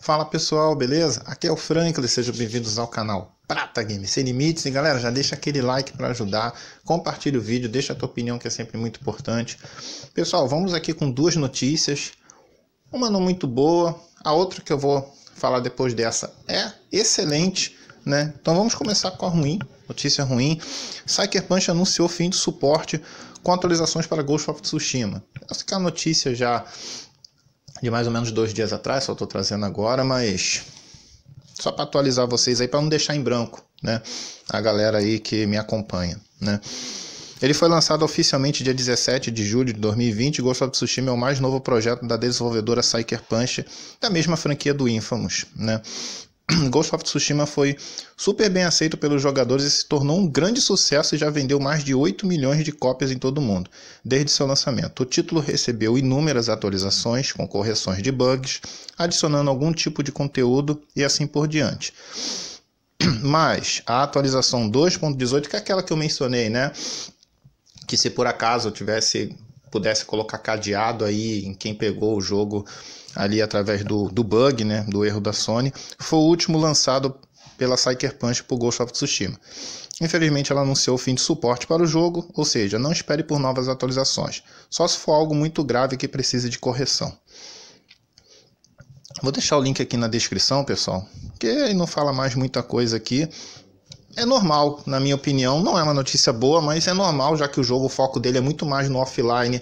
Fala pessoal, beleza? Aqui é o Franklin, sejam bem-vindos ao canal Prata Game Sem Limites. E galera, já deixa aquele like para ajudar, compartilha o vídeo, deixa a tua opinião que é sempre muito importante. Pessoal, vamos aqui com duas notícias. Uma não muito boa, a outra que eu vou falar depois dessa é excelente, né? Então vamos começar com a ruim, notícia ruim. Cyberpunk anunciou fim de suporte com atualizações para Ghost of Tsushima. Essa é a notícia já de mais ou menos dois dias atrás, só estou trazendo agora, mas só para atualizar vocês aí, para não deixar em branco, né? A galera aí que me acompanha, né? Ele foi lançado oficialmente dia 17 de julho de 2020. Ghost of Tsushima é o mais novo projeto da desenvolvedora Psyker Punch, da mesma franquia do Infamous. Né? Ghost of Tsushima foi super bem aceito pelos jogadores e se tornou um grande sucesso e já vendeu mais de 8 milhões de cópias em todo o mundo, desde seu lançamento. O título recebeu inúmeras atualizações, com correções de bugs, adicionando algum tipo de conteúdo e assim por diante. Mas a atualização 2.18, que é aquela que eu mencionei, né? Que se por acaso eu tivesse pudesse colocar cadeado aí em quem pegou o jogo ali através do, do bug, né, do erro da Sony, foi o último lançado pela Psyker Punch por Ghost of Tsushima. Infelizmente, ela anunciou o fim de suporte para o jogo, ou seja, não espere por novas atualizações, só se for algo muito grave que precise de correção. Vou deixar o link aqui na descrição, pessoal, que não fala mais muita coisa aqui. É normal, na minha opinião, não é uma notícia boa, mas é normal, já que o jogo, o foco dele é muito mais no offline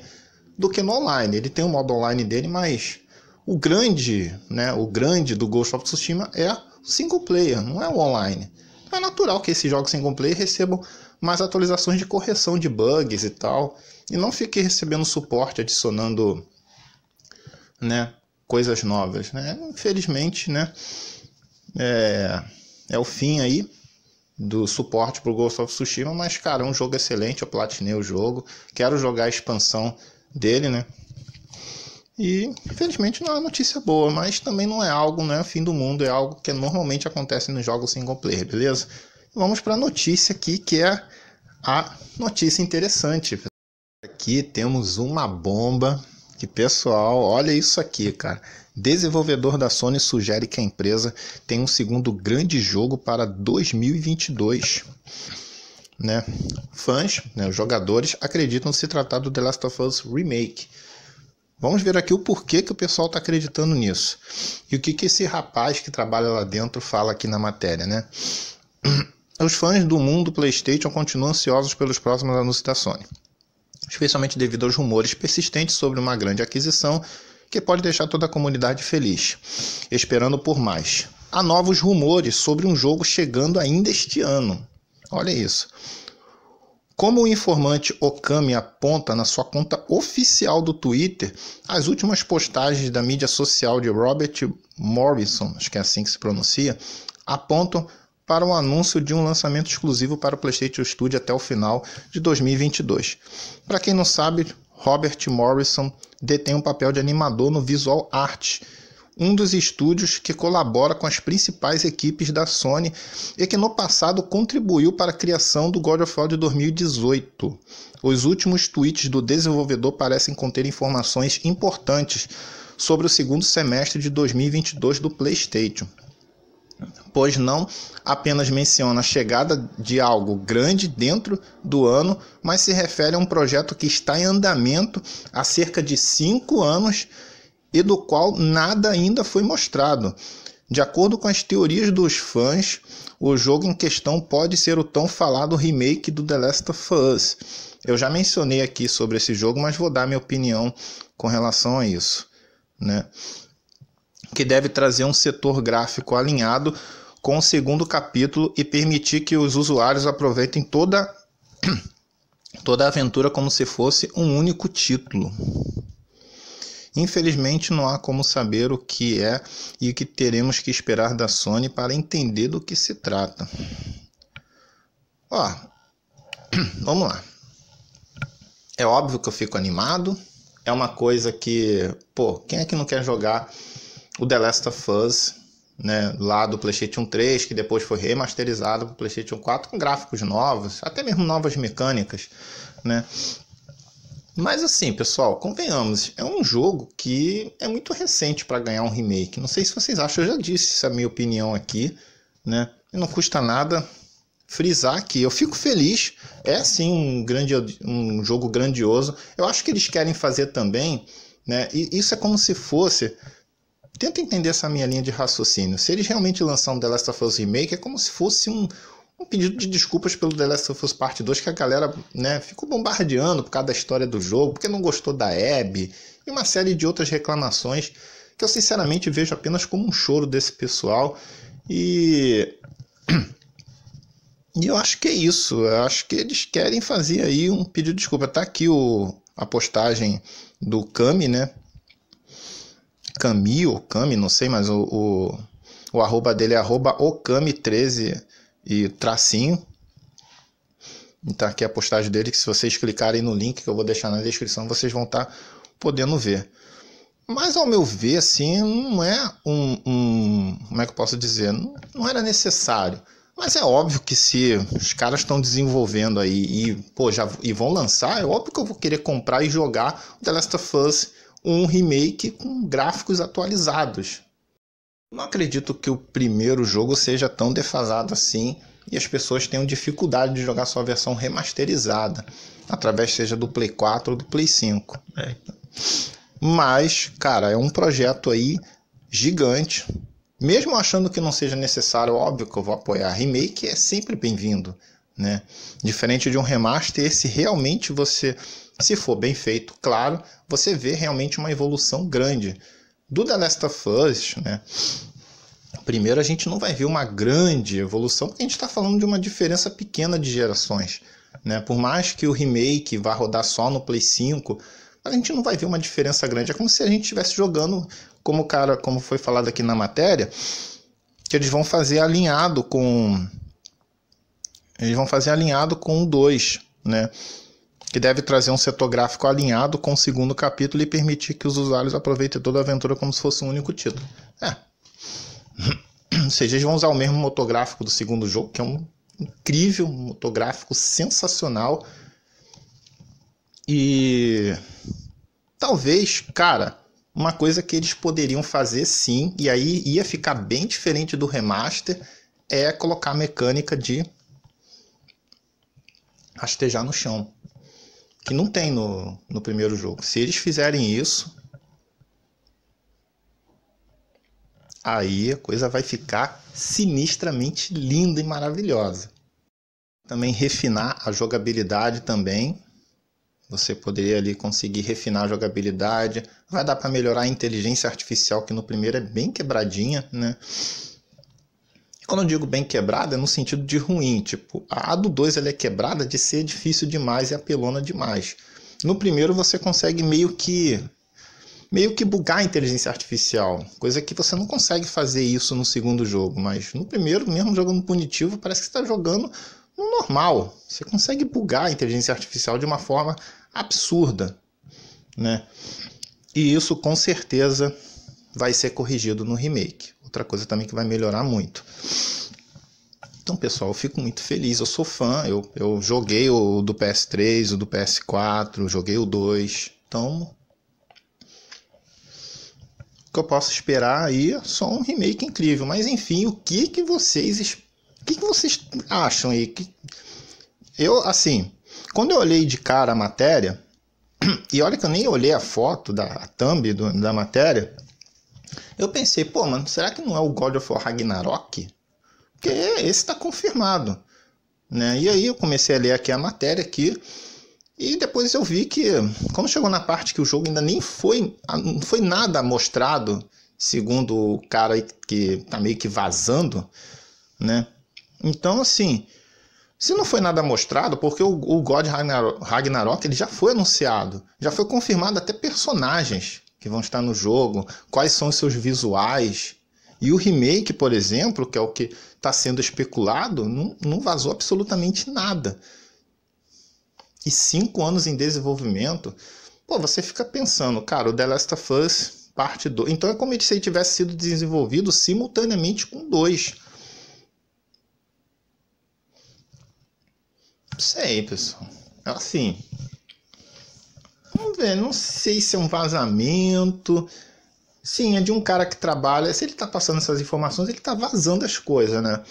do que no online. Ele tem o um modo online dele, mas o grande, né, o grande do Ghost of Tsushima é o single player, não é o online. Então é natural que esses jogos single player recebam mais atualizações de correção de bugs e tal, e não fique recebendo suporte adicionando né, coisas novas, né? Infelizmente, né, é, é o fim aí do suporte para o Ghost of Tsushima, mas cara, é um jogo excelente, eu platinei o jogo, quero jogar a expansão dele, né? E, infelizmente, não é uma notícia boa, mas também não é algo, né, fim do mundo, é algo que normalmente acontece nos jogos single player, beleza? Vamos para a notícia aqui, que é a notícia interessante. Aqui temos uma bomba que, pessoal, olha isso aqui, cara. Desenvolvedor da Sony sugere que a empresa tem um segundo grande jogo para 2022. Né? Fãs, né, os jogadores, acreditam se tratar do The Last of Us Remake, Vamos ver aqui o porquê que o pessoal está acreditando nisso. E o que, que esse rapaz que trabalha lá dentro fala aqui na matéria, né? Os fãs do mundo PlayStation continuam ansiosos pelos próximos anúncios da Sony, especialmente devido aos rumores persistentes sobre uma grande aquisição que pode deixar toda a comunidade feliz, esperando por mais. Há novos rumores sobre um jogo chegando ainda este ano. Olha isso. Como o informante Okami aponta na sua conta oficial do Twitter, as últimas postagens da mídia social de Robert Morrison, acho que é assim que se pronuncia, apontam para o anúncio de um lançamento exclusivo para o PlayStation Studio até o final de 2022. Para quem não sabe, Robert Morrison detém um papel de animador no visual Arts um dos estúdios que colabora com as principais equipes da Sony e que no passado contribuiu para a criação do God of War de 2018. Os últimos tweets do desenvolvedor parecem conter informações importantes sobre o segundo semestre de 2022 do PlayStation. Pois não apenas menciona a chegada de algo grande dentro do ano, mas se refere a um projeto que está em andamento há cerca de cinco anos e do qual nada ainda foi mostrado. De acordo com as teorias dos fãs, o jogo em questão pode ser o tão falado remake do The Last of Us. Eu já mencionei aqui sobre esse jogo, mas vou dar minha opinião com relação a isso, né? Que deve trazer um setor gráfico alinhado com o segundo capítulo e permitir que os usuários aproveitem toda toda a aventura como se fosse um único título. Infelizmente, não há como saber o que é e o que teremos que esperar da Sony para entender do que se trata. Ó, vamos lá. É óbvio que eu fico animado. É uma coisa que, pô, quem é que não quer jogar o The Last of Us, né, lá do PlayStation 3, que depois foi remasterizado para o PlayStation 4 com gráficos novos, até mesmo novas mecânicas, né? Mas assim, pessoal, convenhamos, é um jogo que é muito recente para ganhar um remake. Não sei se vocês acham, eu já disse essa minha opinião aqui, né? Não custa nada frisar que Eu fico feliz. É sim um grande um jogo grandioso. Eu acho que eles querem fazer também, né? E isso é como se fosse Tenta entender essa minha linha de raciocínio. Se eles realmente lançam um The Last of Us Remake, é como se fosse um, um pedido de desculpas pelo The Last of Us Part 2, que a galera né, ficou bombardeando por causa da história do jogo, porque não gostou da Abby, e uma série de outras reclamações que eu sinceramente vejo apenas como um choro desse pessoal. E. E eu acho que é isso. Eu acho que eles querem fazer aí um pedido de desculpa. Tá aqui o, a postagem do Kami, né? Kami ou Kami, não sei, mas o, o, o arroba dele é arroba Okami13 e tracinho. Então aqui é a postagem dele, que se vocês clicarem no link que eu vou deixar na descrição, vocês vão estar tá podendo ver. Mas ao meu ver, assim, não é um, um Como é que eu posso dizer? Não, não, era necessário. Mas é óbvio que se os caras estão desenvolvendo aí e, pô, já, e vão lançar, é óbvio que eu vou querer comprar e jogar The Last of Us um remake com gráficos atualizados. Não acredito que o primeiro jogo seja tão defasado assim e as pessoas tenham dificuldade de jogar sua versão remasterizada, através seja do Play 4 ou do Play 5. É. Mas, cara, é um projeto aí gigante. Mesmo achando que não seja necessário, óbvio que eu vou apoiar. Remake é sempre bem-vindo, né? Diferente de um remaster, esse realmente você, se for bem feito, claro, você vê realmente uma evolução grande do The Last of Us, né? Primeiro, a gente não vai ver uma grande evolução, porque a gente está falando de uma diferença pequena de gerações. Né? Por mais que o remake vá rodar só no Play 5, a gente não vai ver uma diferença grande. É como se a gente estivesse jogando, como o cara, como foi falado aqui na matéria, que eles vão fazer alinhado com. Eles vão fazer alinhado com o 2, né? que deve trazer um setor gráfico alinhado com o segundo capítulo e permitir que os usuários aproveitem toda a aventura como se fosse um único título. É. Ou seja, eles vão usar o mesmo motor gráfico do segundo jogo, que é um incrível motor gráfico sensacional. E talvez, cara, uma coisa que eles poderiam fazer sim, e aí ia ficar bem diferente do remaster, é colocar a mecânica de rastejar no chão que não tem no, no primeiro jogo. Se eles fizerem isso, aí a coisa vai ficar sinistramente linda e maravilhosa. Também refinar a jogabilidade também. Você poderia ali conseguir refinar a jogabilidade. Vai dar para melhorar a inteligência artificial que no primeiro é bem quebradinha, né? Quando eu digo bem quebrada, é no sentido de ruim. Tipo, a do 2 é quebrada de ser difícil demais e apelona demais. No primeiro você consegue meio que meio que bugar a inteligência artificial, coisa que você não consegue fazer isso no segundo jogo, mas no primeiro, mesmo jogando punitivo, parece que está jogando no normal. Você consegue bugar a inteligência artificial de uma forma absurda, né? E isso com certeza vai ser corrigido no remake outra coisa também que vai melhorar muito. Então, pessoal, eu fico muito feliz. Eu sou fã. Eu, eu joguei o do PS3, o do PS4, joguei o 2. Então, o que eu posso esperar aí é só um remake incrível. Mas, enfim, o que que vocês, o que que vocês acham aí? Que... Eu, assim, quando eu olhei de cara a matéria, e olha que eu nem olhei a foto da a thumb do, da matéria, eu pensei, pô, mano, será que não é o God of War Ragnarok? Porque esse está confirmado. Né? E aí eu comecei a ler aqui a matéria aqui. E depois eu vi que, como chegou na parte que o jogo ainda nem foi, não foi nada mostrado, segundo o cara que tá meio que vazando, né? Então, assim, se não foi nada mostrado, porque o, God God War Ragnarok ele já foi anunciado, já foi confirmado até personagens, que vão estar no jogo, quais são os seus visuais. E o remake, por exemplo, que é o que está sendo especulado, não, não vazou absolutamente nada. E cinco anos em desenvolvimento, pô, você fica pensando, cara, o The Last of Us parte 2. Então é como se ele tivesse sido desenvolvido simultaneamente com dois. Sei, pessoal. Assim, Vamos ver, não sei se é um vazamento. Sim, é de um cara que trabalha. Se ele está passando essas informações, ele está vazando as coisas, né?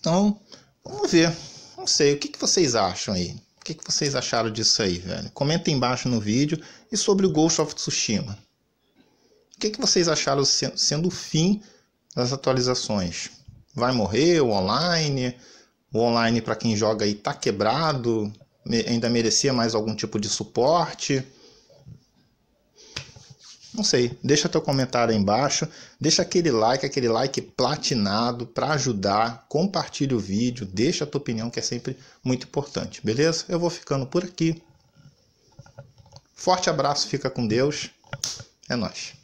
Então, vamos ver. Não sei, o que, que vocês acham aí? O que, que vocês acharam disso aí, velho? Comenta embaixo no vídeo e sobre o Ghost of Tsushima. O que, que vocês acharam sendo o fim das atualizações? Vai morrer o online? O online para quem joga aí tá quebrado? ainda merecia mais algum tipo de suporte. Não sei, deixa teu comentário aí embaixo, deixa aquele like, aquele like platinado para ajudar, compartilha o vídeo, deixa a tua opinião que é sempre muito importante, beleza? Eu vou ficando por aqui. Forte abraço, fica com Deus. É nós.